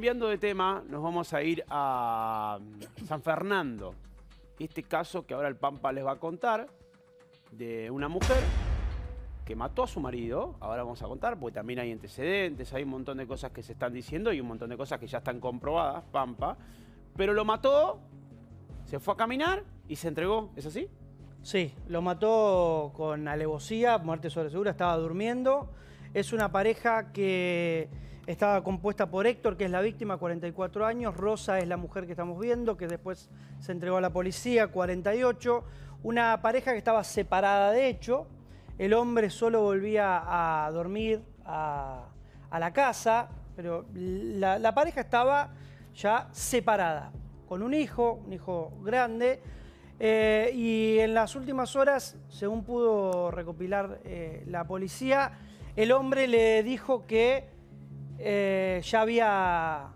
Cambiando de tema, nos vamos a ir a mm, San Fernando. Este caso que ahora el Pampa les va a contar de una mujer que mató a su marido, ahora vamos a contar, porque también hay antecedentes, hay un montón de cosas que se están diciendo y un montón de cosas que ya están comprobadas, Pampa, pero lo mató, se fue a caminar y se entregó, ¿es así? Sí, lo mató con alevosía, muerte sobre segura, estaba durmiendo. Es una pareja que estaba compuesta por Héctor, que es la víctima, 44 años. Rosa es la mujer que estamos viendo, que después se entregó a la policía, 48. Una pareja que estaba separada de hecho. El hombre solo volvía a dormir a, la casa, pero la, pareja estaba ya separada, con un hijo, un hijo grande. Eh, y en las últimas horas, según pudo recopilar eh, la policía, el hombre le dijo que eh, ya había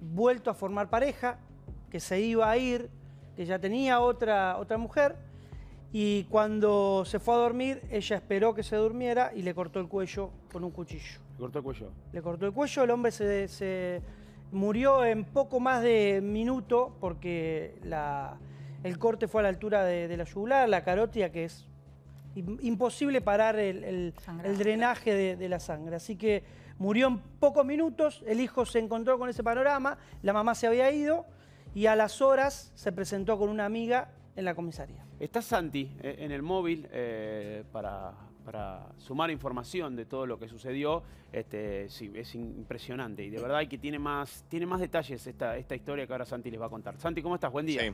vuelto a formar pareja, que se iba a ir, que ya tenía otra, otra mujer. Y cuando se fue a dormir, ella esperó que se durmiera y le cortó el cuello con un cuchillo. ¿Le cortó el cuello? Le cortó el cuello, el hombre se, murió en poco más de minuto porque el corte fue a la altura de, la yugular, la carótida, que es imposible parar el, drenaje de, de la sangre. Así que Murió en pocos minutos, el hijo se encontró con ese panorama, la mamá se había ido y a las horas se presentó con una amiga en la comisaría. Está Santi eh, en el móvil eh, para, sumar información de todo lo que sucedió. Este, sí, es impresionante y de verdad que tiene más, tiene más detalles esta, esta historia que ahora Santi les va a contar. Santi, ¿cómo estás? Buen día.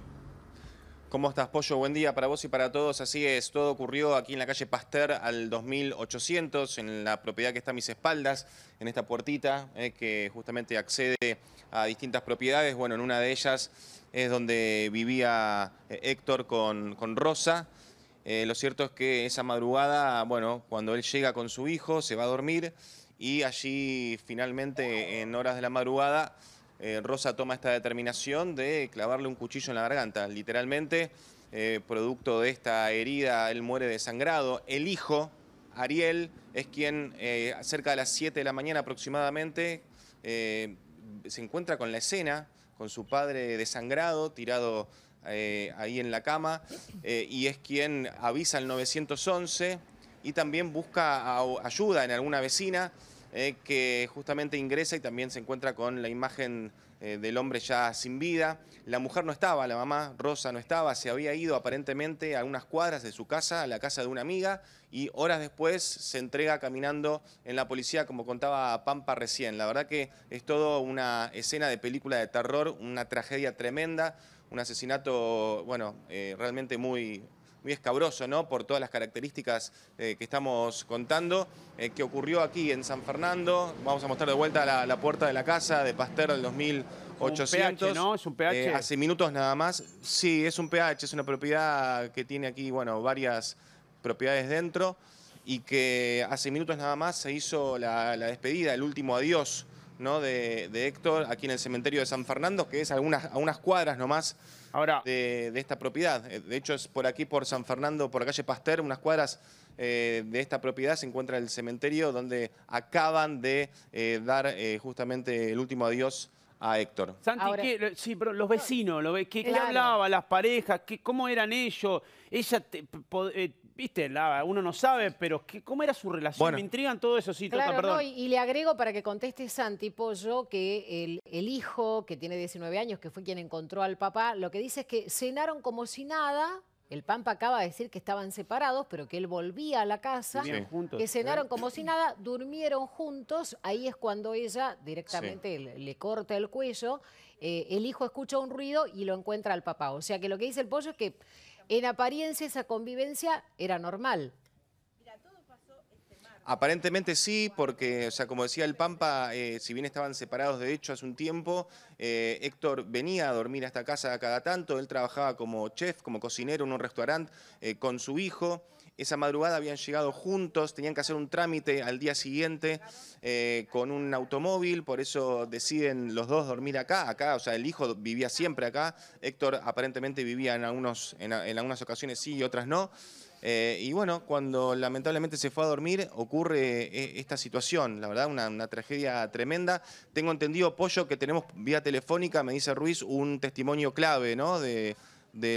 ¿Cómo estás, Pollo? Buen día para vos y para todos. Así es, todo ocurrió aquí en la calle Pasteur al 2800, en la propiedad que está a mis espaldas, en esta puertita eh, que justamente accede a distintas propiedades. Bueno, en una de ellas es donde vivía eh, Héctor con, con Rosa. Eh, lo cierto es que esa madrugada, bueno, cuando él llega con su hijo, se va a dormir y allí finalmente en horas de la madrugada eh, Rosa toma esta determinación de clavarle un cuchillo en la garganta. Literalmente, eh, producto de esta herida, él muere desangrado. El hijo, Ariel, es quien eh, cerca de las 7 de la mañana aproximadamente se encuentra con la escena, con su padre desangrado, tirado ahí en la cama, y es quien avisa al 911 y también busca ayuda en alguna vecina. Eh, que justamente ingresa y también se encuentra con la imagen eh, del hombre ya sin vida. La mujer no estaba, la mamá Rosa no estaba, se había ido aparentemente a unas cuadras de su casa, a la casa de una amiga, y horas después se entrega caminando en la policía, como contaba Pampa recién. La verdad que es todo una escena de película de terror, una tragedia tremenda, un asesinato, bueno, eh, realmente muy muy escabroso, ¿no? Por todas las características eh, que estamos contando, eh, que ocurrió aquí en San Fernando. Vamos a mostrar de vuelta la, puerta de la casa de Pasteur del 2800. Un PH, ¿no? Es un PH. Eh, hace minutos nada más. Sí, es un PH, es una propiedad que tiene aquí, bueno, varias propiedades dentro y que hace minutos nada más se hizo la, despedida, el último adiós ¿no? de, Héctor aquí en el cementerio de San Fernando, que es algunas a unas cuadras nomás Ahora, de, esta propiedad. Eh, de hecho, es por aquí, por San Fernando, por la calle Pasteur, unas cuadras eh, de esta propiedad se encuentra el cementerio donde acaban de eh, dar justamente el último adiós a Héctor. Santi, sí, los vecinos, lo, ¿qué, las parejas? ¿Cómo eran ellos? ¿Ella viste, uno no sabe, pero ¿cómo era su relación? Me intrigan todo eso, sí, claro, y, le agrego para que conteste Santi Pollo que el, hijo, que tiene 19 años, que fue quien encontró al papá, lo que dice es que cenaron como si nada. El Pampa acaba de decir que estaban separados, pero que él volvía a la casa, que ¿eh? cenaron como si nada, durmieron juntos. Ahí es cuando ella directamente le, corta el cuello. Eh, el hijo escucha un ruido y lo encuentra al papá. O sea que lo que dice el pollo es que en apariencia esa convivencia era normal. Este Aparentemente sí, porque, o sea, como decía el Pampa, eh, si bien estaban separados de hecho hace un tiempo, eh, Héctor venía a dormir a esta casa cada tanto, él trabajaba como chef, como cocinero en un restaurante eh, con su hijo. Esa madrugada habían llegado juntos, tenían que hacer un trámite al día siguiente eh, con un automóvil, por eso deciden los dos dormir acá, acá, o sea, el hijo vivía siempre acá, Héctor aparentemente vivía en, algunos, en, algunas ocasiones sí y otras no. Eh, y bueno, cuando lamentablemente se fue a dormir, ocurre eh, esta situación, la verdad, una, tragedia tremenda. Tengo entendido, Pollo, que tenemos vía telefónica, me dice Ruiz, un testimonio clave, ¿no? De,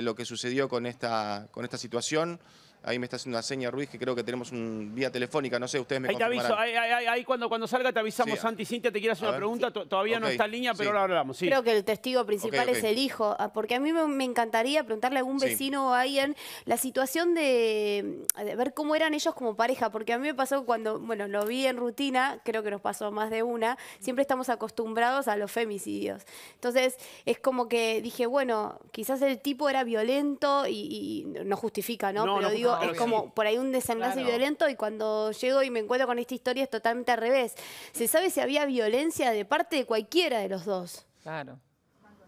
lo que sucedió con esta, con esta situación. Ahí me está haciendo una seña Ruiz que creo que tenemos un vía telefónica, no sé, ustedes me Ahí te aviso, ahí, cuando, cuando salga te avisamos, Santi, Cintia, te quieras hacer una pregunta, todavía no está en línea, pero ahora hablamos. Creo que el testigo principal es el hijo, ah, porque a mí me, encantaría preguntarle a algún vecino o a alguien la situación de, ver cómo eran ellos como pareja, porque a mí me pasó cuando, bueno, lo vi en rutina, creo que nos pasó más de una, siempre estamos acostumbrados a los femicidios. Entonces, es como que dije, bueno, quizás el tipo era violento y, no justifica, ¿no? pero digo, es como por ahí un desenlace violento y cuando llego y me encuentro con esta historia es totalmente al revés. ¿Se sabe si había violencia de parte de cualquiera de los dos? Claro.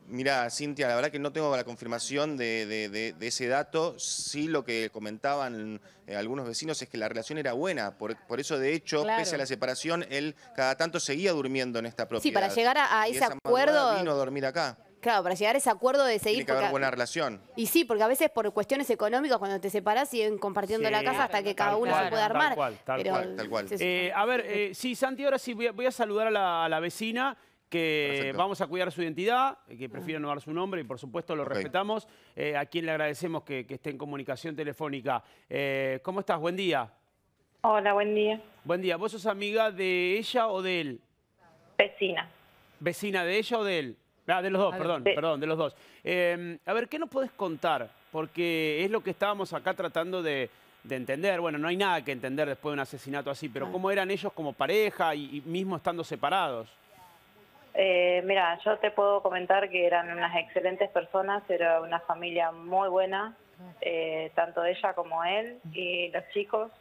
Mira, Cintia, la verdad que no tengo la confirmación de, ese dato. Sí lo que comentaban eh, algunos vecinos es que la relación era buena. Por, eso, de hecho, pese a la separación, él cada tanto seguía durmiendo en esta propiedad. Sí, para llegar a, ese acuerdo... Vino a dormir acá claro, para llegar a ese acuerdo de seguir. Tiene que haber buena relación. Y sí, porque a veces por cuestiones económicas, cuando te separas siguen compartiendo la casa hasta que cada uno se pueda armar. Tal cual, tal cual. Eh, a ver, eh, sí, Santi, ahora sí voy a, saludar a la, vecina que vamos a cuidar su identidad, eh, que prefiero no dar su nombre y por supuesto lo respetamos, a quien le agradecemos que, esté en comunicación telefónica. ¿Cómo estás? Buen día. Hola, buen día. Buen día. ¿Vos sos amiga de ella o de él? Vecina. ¿Vecina de ella o de él? Ah, de los dos, perdón, perdón, de los dos. Em, a ver, ¿qué nos podés contar? Porque es lo que estábamos acá tratando de, entender. Bueno, no hay nada que entender después de un asesinato así, pero ah. ¿cómo eran ellos como pareja y, mismo estando separados? Eh, mira, yo te puedo comentar que eran unas excelentes personas, era una familia muy buena, ah. eh, tanto ella como él y los chicos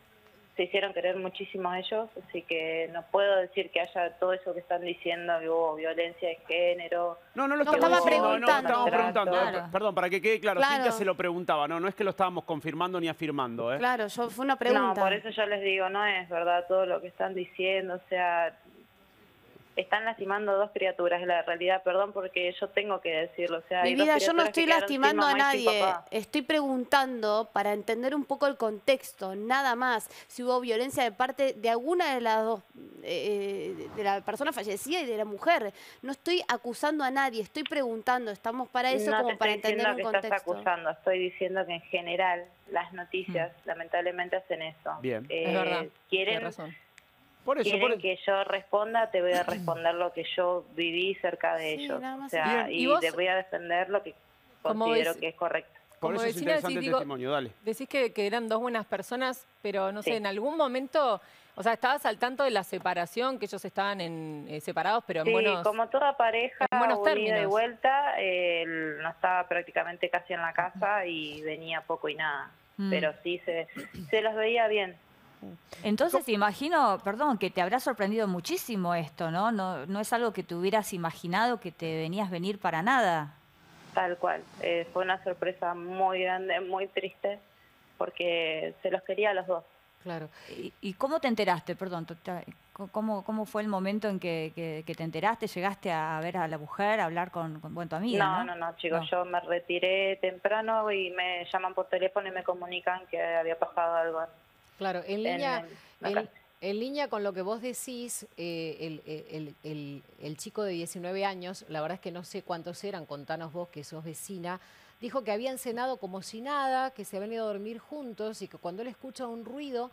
se hicieron querer muchísimo a ellos, así que no puedo decir que haya todo eso que están diciendo, que hubo violencia de género. No, no lo no, No, no, estábamos preguntando. Perdón, para que quede claro, Cintia se lo preguntaba, no, no es que lo estábamos confirmando ni afirmando. ¿eh? Claro, yo, fue una pregunta. No, por eso yo les digo, no es verdad todo lo que están diciendo, o sea, están lastimando dos criaturas, la realidad, perdón, porque yo tengo que decirlo. O sea, Mi vida, yo no estoy lastimando a nadie, estoy preguntando para entender un poco el contexto, nada más, si hubo violencia de parte de alguna de las dos, eh, eh, de la persona fallecida y de la mujer. No estoy acusando a nadie, estoy preguntando, estamos para eso como para entender un que Estás acusando, estoy diciendo que en general las noticias mm. lamentablemente hacen eso. Bien, eh, es verdad. Por eso, e- que yo responda, te voy a responder lo que yo viví cerca de ellos. O sea, y, te voy a defender lo que considero que es correcto. Por Como eso es interesante decís, el testimonio, dale. Decís que, eran dos buenas personas, pero no sé, en algún momento, o sea, estabas al tanto de la separación, que ellos estaban en, eh, separados, pero en sí, como toda pareja, de vuelta, él no estaba prácticamente casi en la casa y venía poco y nada. Mm. Pero sí, se, se los veía bien, entonces imagino, perdón, que te habrá sorprendido muchísimo esto, ¿no? ¿no? es algo que te hubieras imaginado que te venías venir para nada. Tal cual, eh, fue una sorpresa muy grande, muy triste, porque se los quería a los dos. Claro. ¿Y, cómo te enteraste, perdón, cómo, cómo fue el momento en que, te enteraste? ¿Llegaste a ver a la mujer, a hablar con, tu amiga? No, no, no, chicos, yo me retiré temprano y me llaman por teléfono y me comunican que había pasado algo Claro, en línea, en, línea con lo que vos decís, eh, eh, el, chico de 19 años, la verdad es que no sé cuántos eran, contanos vos que sos vecina, dijo que habían cenado como si nada, que se habían ido a dormir juntos y que cuando él escucha un ruido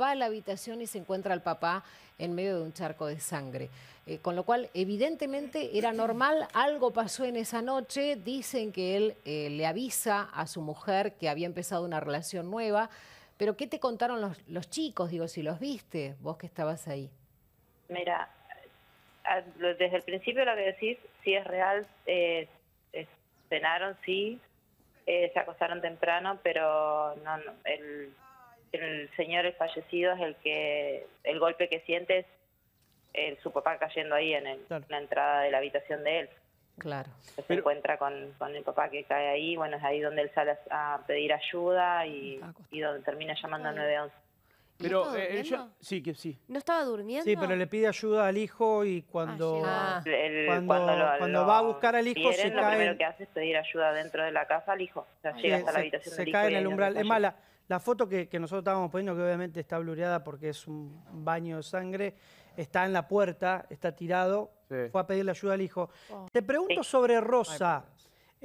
va a la habitación y se encuentra al papá en medio de un charco de sangre. Eh, con lo cual, evidentemente era normal, algo pasó en esa noche, dicen que él le avisa a su mujer que había empezado una relación nueva. Pero ¿qué te contaron los, chicos? Digo, si los viste, vos que estabas ahí. Mira, desde el principio lo que decís, sí es real, eh, sí, eh, se acostaron temprano, pero no, el, señor, el fallecido, es el que, el golpe que sientes, es eh, su papá cayendo ahí en la entrada de la habitación de él. Claro. se encuentra con, el papá que cae ahí, bueno, es ahí donde él sale a, pedir ayuda ah, y, donde termina llamando al 911. Pero eh, ella, sí, que sí. ¿No estaba durmiendo? Sí, pero le pide ayuda al hijo y cuando, ah, ah, cuando, va a buscar al hijo se cae. Lo que hace es pedir ayuda dentro de la casa al hijo. O sea, llega hasta la habitación se hijo. cae en el umbral. Es mala. La foto que, que, nosotros estábamos poniendo, que obviamente está blureada porque es un baño de sangre, está en la puerta, está tirado, fue a pedirle ayuda al hijo. Te pregunto sobre Rosa.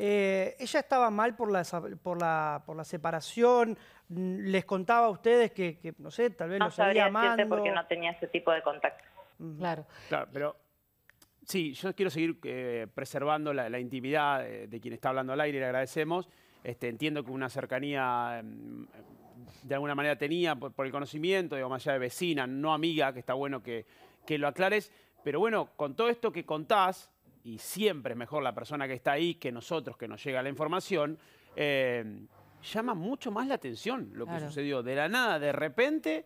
Eh, ella estaba mal por la, por la, por la separación, mm, les contaba a ustedes que, no sé, tal vez no los sabía mal? porque no tenía ese tipo de contacto. Mm. Claro. Claro, pero sí, yo quiero seguir eh, preservando la, intimidad de, quien está hablando al aire, le agradecemos. Este, entiendo que una cercanía... Mm, de alguna manera tenía por, el conocimiento, digamos, más allá de vecina, no amiga, que está bueno que, lo aclares. Pero bueno, con todo esto que contás, y siempre es mejor la persona que está ahí que nosotros que nos llega la información, eh, llama mucho más la atención lo que sucedió. De la nada, de repente,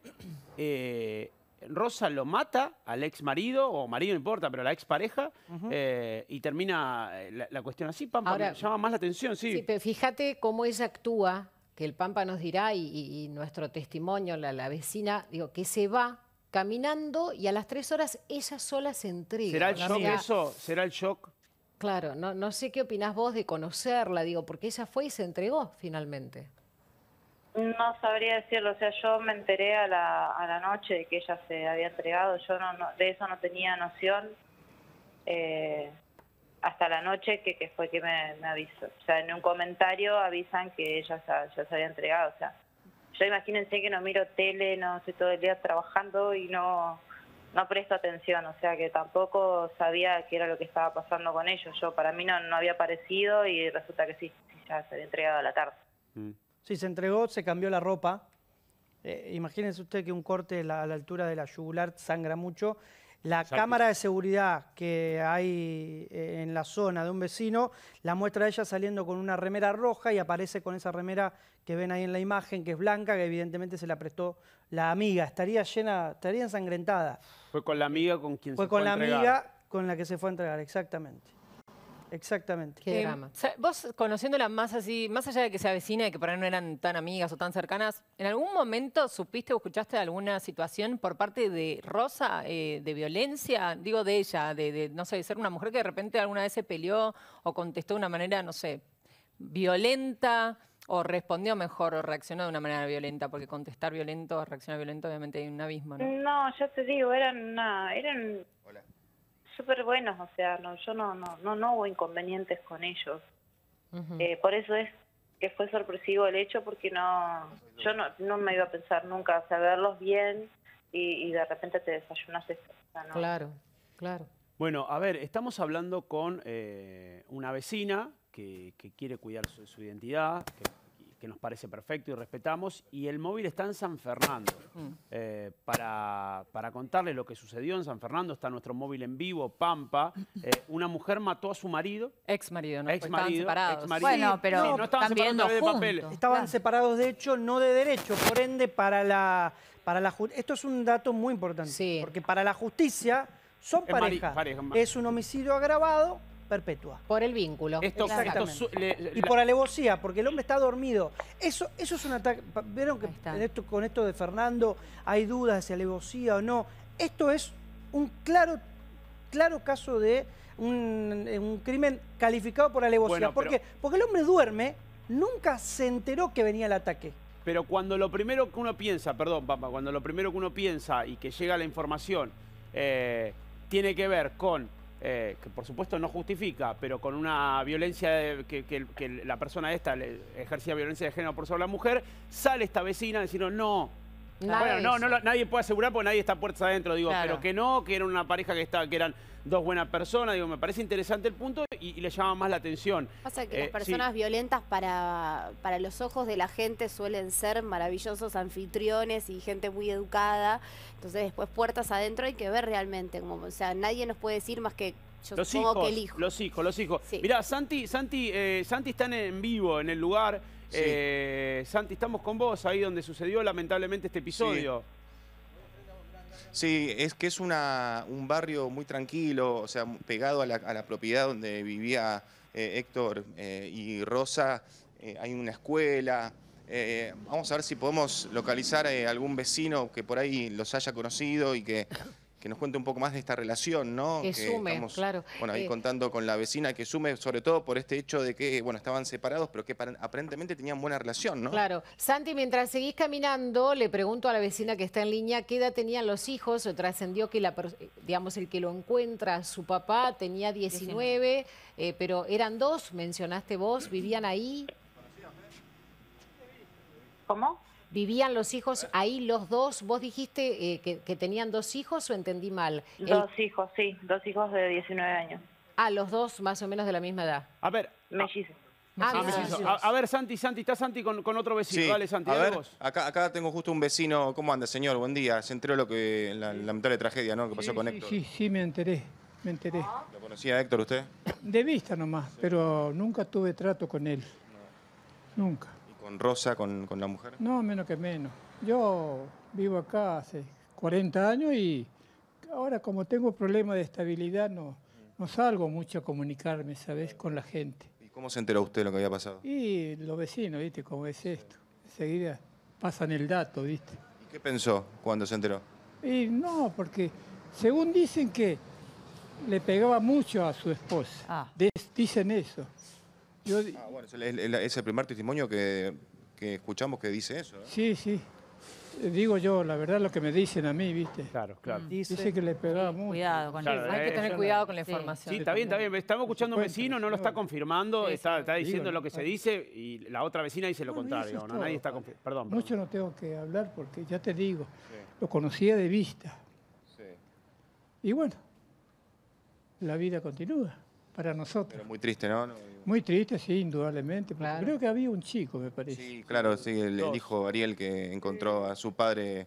eh, Rosa lo mata al ex marido, o marido no importa, pero a la ex pareja, eh, y termina la, cuestión así, pam, llama más la atención, sí. sí. pero fíjate cómo ella actúa que el Pampa nos dirá y, nuestro testimonio, la, vecina, digo, que se va caminando y a las tres horas ella sola se entrega. ¿Será el shock eso? ¿Será el shock? Claro, no, no sé qué opinás vos de conocerla, digo, porque ella fue y se entregó finalmente. No sabría decirlo, o sea, yo me enteré a la, a la noche de que ella se había entregado, yo no, de eso no tenía noción. Eh, hasta la noche que, fue que me, avisó. O sea, en un comentario avisan que ella ya se había entregado. O sea, yo imagínense que no miro tele, no estoy todo el día trabajando y no, no presto atención. O sea, que tampoco sabía qué era lo que estaba pasando con ellos. Yo, para mí no, había aparecido y resulta que sí, ya se había entregado a la tarde. Mm. Sí, se entregó, se cambió la ropa. Eh, imagínense usted que un corte la, a la altura de la yugular sangra mucho la cámara de seguridad que hay eh, en la zona de un vecino la muestra a ella saliendo con una remera roja y aparece con esa remera que ven ahí en la imagen, que es blanca, que evidentemente se la prestó la amiga. Estaría llena, estaría ensangrentada. Fue con la amiga con quien Fue se con fue la amiga con la que se fue a entregar, exactamente. Exactamente. Qué conociendo em, drama. Vos, conociéndola más así, más allá de que sea vecina y que por ahí no eran tan amigas o tan cercanas, ¿en algún momento supiste o escuchaste alguna situación por parte de Rosa eh, de violencia? Digo, de ella, de, no sé, de ser una mujer que de repente alguna vez se peleó o contestó de una manera, no sé, violenta o respondió mejor o reaccionó de una manera violenta, porque contestar violento o reaccionar violento obviamente hay un abismo, ¿no? No, ya te digo, eran nada. eran Hola súper buenos, o sea, no, yo no, no, no, no hubo inconvenientes con ellos. Eh, por eso es que fue sorpresivo el hecho, porque no, yo no, me iba a pensar nunca, o sea, verlos bien y, de repente te desayunas esto. ¿no? Claro, claro. Bueno, a ver, estamos hablando con eh, una vecina que, quiere cuidar su, su identidad, que que nos parece perfecto y respetamos, y el móvil está en San Fernando. Mm. Eh, para, para contarles lo que sucedió en San Fernando, está nuestro móvil en vivo, Pampa. Eh, una mujer mató a su marido. Ex marido, ¿no? Ex marido. Bueno, pero no, estaban separados de Estaban separados de hecho, no de derecho. Por ende, para la, para la esto es un dato muy importante. Porque para la justicia son pareja. Es un homicidio agravado perpetua. Por el vínculo. y por alevosía, porque el hombre está dormido. Eso, eso es un ataque. Vieron que con esto de Fernando hay dudas de si alevosía o no. Esto es un claro, claro caso de un, crimen calificado por alevosía. Porque el hombre duerme, nunca se enteró que venía el ataque. Pero cuando lo primero que uno piensa, perdón, papá, cuando lo primero que uno piensa y que llega la información eh, tiene que ver con eh, que por supuesto no justifica, pero con una violencia que, la persona esta le ejercía violencia de género por sobre la mujer, sale esta vecina diciendo no. no, nadie puede asegurar porque nadie está puerta adentro, digo, pero que no, que era una pareja que estaba, que eran dos buenas personas, digo, me parece interesante el punto y, le llama más la atención. Pasa que eh, las personas violentas para, los ojos de la gente suelen ser maravillosos anfitriones y gente muy educada. Entonces después puertas adentro hay que ver realmente. Como, o sea, nadie nos puede decir más que yo los hijos, que el hijo. Los hijos, los hijos. Santi, Santi, eh, Santi están en vivo en el lugar. Eh, Santi, estamos con vos ahí donde sucedió lamentablemente este episodio. Sí, es que es un barrio muy tranquilo, o sea, pegado a la, propiedad donde vivía eh, Héctor eh, y Rosa, eh, hay una escuela. vamos a ver si podemos localizar algún vecino que por ahí los haya conocido y que que nos cuente un poco más de esta relación, ¿no? Que, sume, claro. Bueno, ahí eh. contando con la vecina que sume, sobre todo por este hecho de que, bueno, estaban separados, pero que aparentemente tenían buena relación, ¿no? Claro. Santi, mientras seguís caminando, le pregunto a la vecina que está en línea, ¿qué edad tenían los hijos? Trascendió que, la, eh, digamos, el que lo encuentra, su papá, tenía 19, eh, pero eran dos, mencionaste vos, vivían ahí. ¿Cómo? ¿Vivían los hijos ahí los dos? ¿Vos dijiste eh, que, tenían dos hijos o entendí mal? Dos hijos, sí, dos hijos de 19 años. Ah, los dos más o menos de la misma edad. A ver. Ah, mellizos. Ah, ah A, ver, Santi, Santi, está Santi con, otro vecino? vale Santi, a ver, acá, acá, tengo justo un vecino. ¿Cómo anda, señor? Buen día. Se enteró lo que la lamentable tragedia, ¿no? Que pasó con Héctor. Sí, sí, me enteré. Me enteré. ¿Lo conocía Héctor usted? De vista nomás, pero nunca tuve trato con él. Nunca rosa con, con la mujer? No, menos que menos. Yo vivo acá hace 40 años y ahora como tengo problemas de estabilidad no, salgo mucho a comunicarme, ¿sabes? Con la gente. ¿Y cómo se enteró usted de lo que había pasado? Y los vecinos, ¿viste? Como es esto. Enseguida pasan el dato, ¿viste? ¿Y qué pensó cuando se enteró? Y no, porque según dicen que le pegaba mucho a su esposa. Ah. dicen eso. Ah, es el, primer testimonio que, escuchamos que dice eso. ¿eh? Sí, sí. Digo yo, la verdad, lo que me dicen a mí, ¿viste? Claro, claro. Mm. Dice, que le pegaba mucho. Cuidado con Hay que eh, tener cuidado con la información. Sí, está bien, está bien. Estamos escuchando a un vecino, no lo está confirmando, está, diciendo lo que se eh, dice y la otra vecina dice lo contrario. ¿no? Nadie Mucho no tengo que hablar porque ya te digo, lo conocía de vista. Sí. Y bueno, la vida continúa para nosotros. Pero muy triste, ¿no? muy triste, sí, indudablemente. Creo que había un chico, me parece. Sí, claro, sí, el, hijo Ariel que encontró a su padre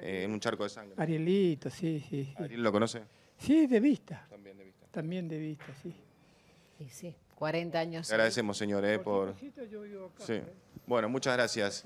eh, en un charco de sangre. Arielito, sí, sí, ¿Ariel lo conoce? Sí, de vista. También de vista. También de vista, sí. Sí, sí. 40 años. agradecemos, señores, eh, por... sí. ¿eh? Bueno, muchas gracias.